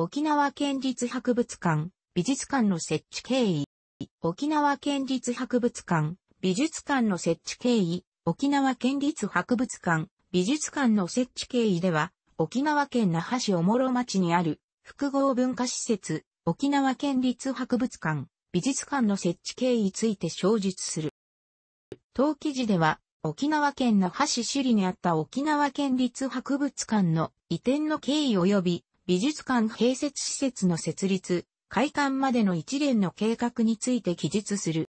沖縄県立博物館、美術館の設置経緯。沖縄県立博物館、美術館の設置経緯。沖縄県立博物館、美術館の設置経緯では、沖縄県那覇市おもろ町にある複合文化施設、沖縄県立博物館、美術館の設置経緯について詳述する。当記事では、沖縄県那覇市市里にあった沖縄県立博物館の移転の経緯及び美術館併設施設の設立、開館までの一連の計画について記述する。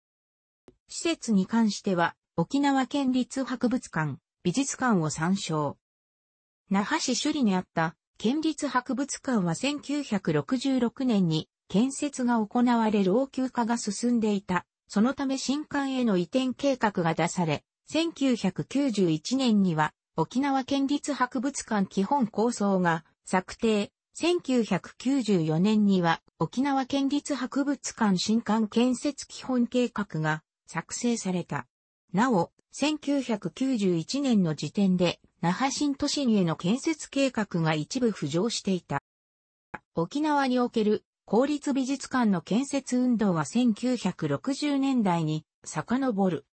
施設に関しては、沖縄県立博物館、美術館を参照。那覇市首里にあった県立博物館は1966年に建設が行われ老朽化が進んでいた。そのため新館への移転計画が出され、1991年には沖縄県立博物館基本構想が策定、1994年には沖縄県立博物館新館建設基本計画が作成された。なお、1991年の時点で那覇新都心への建設計画が一部浮上していた。沖縄における公立美術館の建設運動は1960年代に遡る。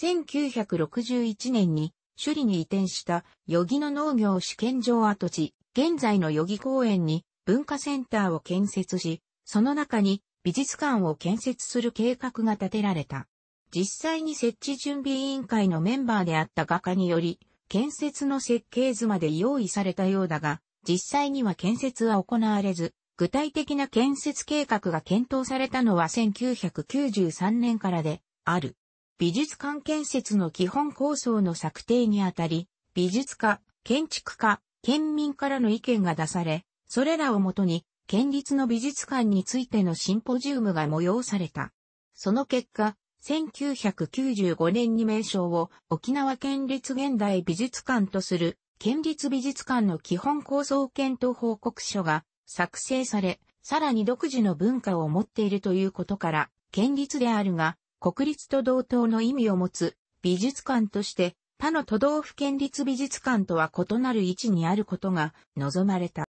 1961年に首里に移転した余木の農業試験場跡地現在の予義公園に文化センターを建設し、その中に美術館を建設する計画が立てられた。実際に設置準備委員会のメンバーであった画家により、建設の設計図まで用意されたようだが、実際には建設は行われず、具体的な建設計画が検討されたのは1993年からである。美術館建設の基本構想の策定にあたり、美術家、建築家、県民からの意見が出され、それらをもとに、県立の美術館についてのシンポジウムが催された。その結果、1995年に名称を沖縄県立現代美術館とする県立美術館の基本構想検討報告書が作成され、さらに独自の文化を持っているということから、県立であるが、国立と同等の意味を持つ美術館として他の都道府県立美術館とは異なる位置にあることが望まれた。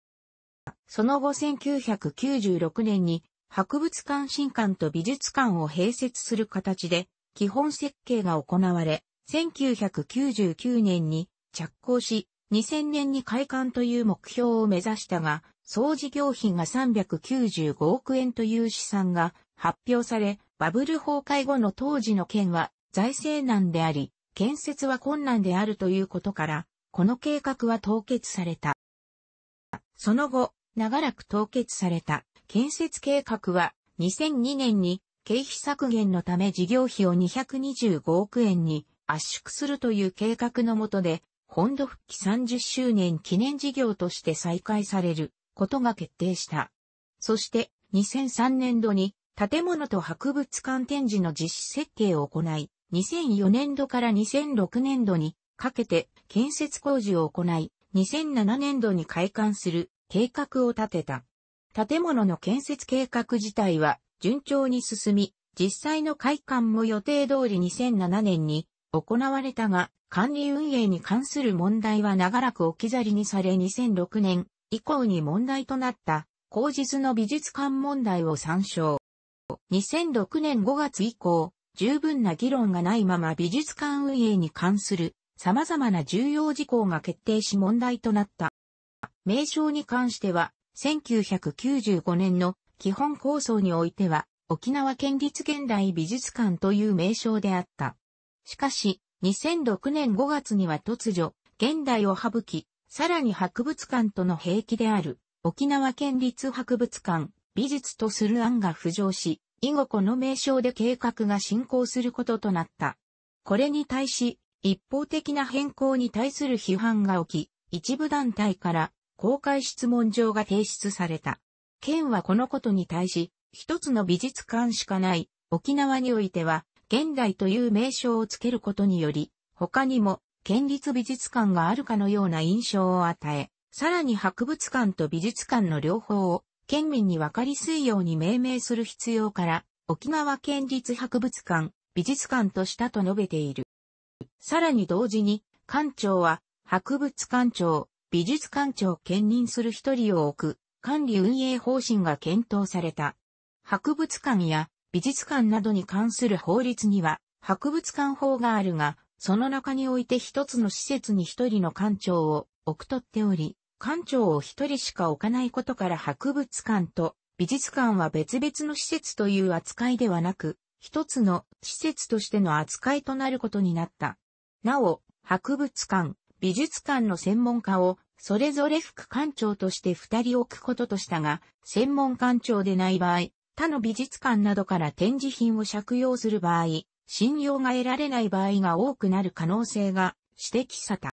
その後1996年に博物館新館と美術館を併設する形で基本設計が行われ、1999年に着工し、2000年に開館という目標を目指したが、総事業費が395億円という試算が発表され、バブル崩壊後の当時の県は財政難であり、建設は困難であるということから、この計画は凍結された。その後、長らく凍結された建設計画は2002年に経費削減のため事業費を225億円に圧縮するという計画のもとで、本土復帰30周年記念事業として再開されることが決定した。そして2003年度に建物と博物館展示の実施設計を行い、2004年度から2006年度にかけて建設工事を行い、2007年度に開館する計画を立てた。建物の建設計画自体は順調に進み、実際の開館も予定通り2007年に行われたが、管理運営に関する問題は長らく置き去りにされ2006年以降に問題となった事図の美術館問題を参照。2006年5月以降、十分な議論がないまま美術館運営に関する様々な重要事項が決定し問題となった。名称に関しては、1995年の基本構想においては、沖縄県立現代美術館という名称であった。しかし、2006年5月には突如、現代を省き、さらに博物館との兵器である、沖縄県立博物館、美術とする案が浮上し、以後この名称で計画が進行することとなった。これに対し、一方的な変更に対する批判が起き、一部団体から公開質問状が提出された。県はこのことに対し、一つの美術館しかない沖縄においては、現代という名称をつけることにより、他にも県立美術館があるかのような印象を与え、さらに博物館と美術館の両方を県民にわかりすいように命名する必要から、沖縄県立博物館、美術館としたと述べている。さらに同時に、館長は、博物館長、美術館長を兼任する一人を置く、管理運営方針が検討された。博物館や美術館などに関する法律には、博物館法があるが、その中において一つの施設に一人の館長を置くとっており、館長を一人しか置かないことから博物館と美術館は別々の施設という扱いではなく、一つの施設としての扱いとなることになった。なお、博物館、美術館の専門家をそれぞれ副館長として二人置くこととしたが、専門館長でない場合、他の美術館などから展示品を借用する場合、信用が得られない場合が多くなる可能性が指摘された。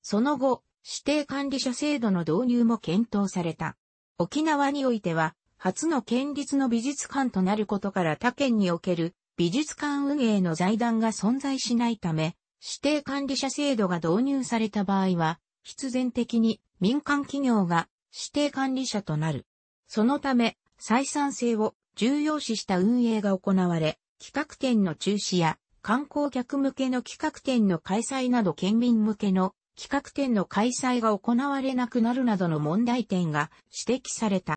その後、指定管理者制度の導入も検討された。沖縄においては、初の県立の美術館となることから他県における美術館運営の財団が存在しないため、指定管理者制度が導入された場合は、必然的に民間企業が指定管理者となる。そのため、採算性を重要視した運営が行われ、企画展の中止や観光客向けの企画展の開催など県民向けの企画展の開催が行われなくなるなどの問題点が指摘された。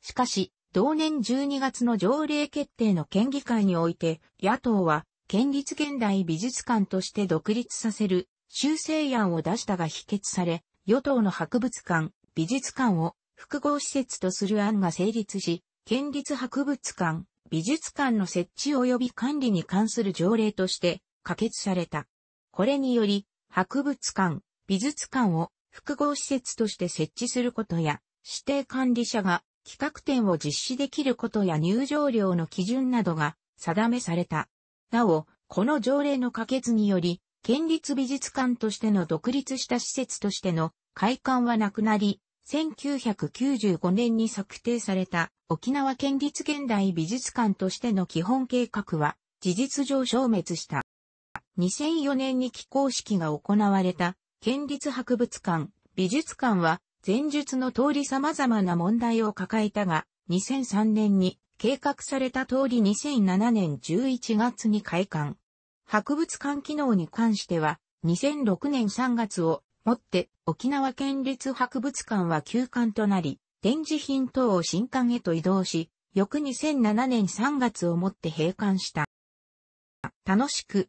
しかし、同年12月の条例決定の県議会において、野党は、県立現代美術館として独立させる修正案を出したが否決され、与党の博物館、美術館を複合施設とする案が成立し、県立博物館、美術館の設置及び管理に関する条例として可決された。これにより、博物館、美術館を複合施設として設置することや、指定管理者が企画展を実施できることや入場料の基準などが定めされた。なお、この条例の可決により、県立美術館としての独立した施設としての開館はなくなり、1995年に策定された沖縄県立現代美術館としての基本計画は事実上消滅した。2004年に起工式が行われた県立博物館、美術館は前述の通り様々な問題を抱えたが、2003年に計画された通り2007年11月に開館。博物館機能に関しては、2006年3月をもって沖縄県立博物館は休館となり、展示品等を新館へと移動し、翌2007年3月をもって閉館した。楽しく、